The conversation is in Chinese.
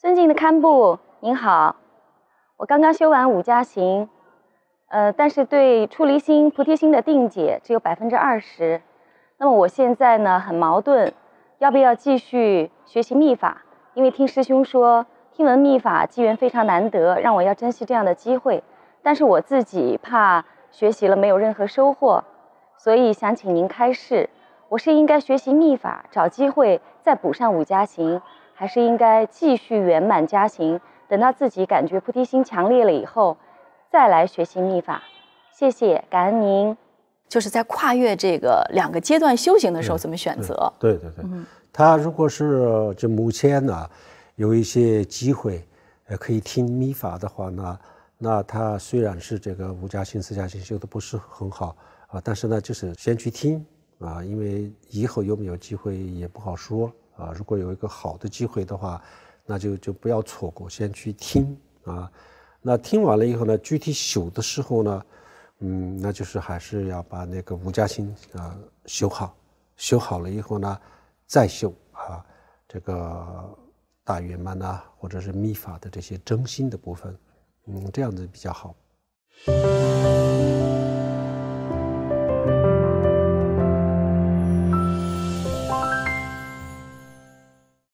尊敬的堪布，您好，我刚刚修完五加行，呃，但是对出离心、菩提心的定解只有百分之二十。那么我现在呢很矛盾，要不要继续学习秘法？因为听师兄说，听闻秘法机缘非常难得，让我要珍惜这样的机会。但是我自己怕学习了没有任何收获，所以想请您开示，我是应该学习秘法，找机会再补上五加行？还是应该继续圆满加行，等到自己感觉菩提心强烈了以后，再来学习密法。谢谢，感恩您。就是在跨越这个两个阶段修行的时候，怎么选择？对对对，他如果是就目前呢，有一些机会，呃，可以听密法的话呢，那他虽然是这个五加行、四加行修的不是很好啊，但是呢，就是先去听啊，因为以后有没有机会也不好说。啊，如果有一个好的机会的话，那就就不要错过，先去听啊。那听完了以后呢，具体修的时候呢，嗯，那就是还是要把那个无夹心啊修好，修好了以后呢，再修啊这个大圆满呐，或者是密法的这些真心的部分，嗯，这样子比较好。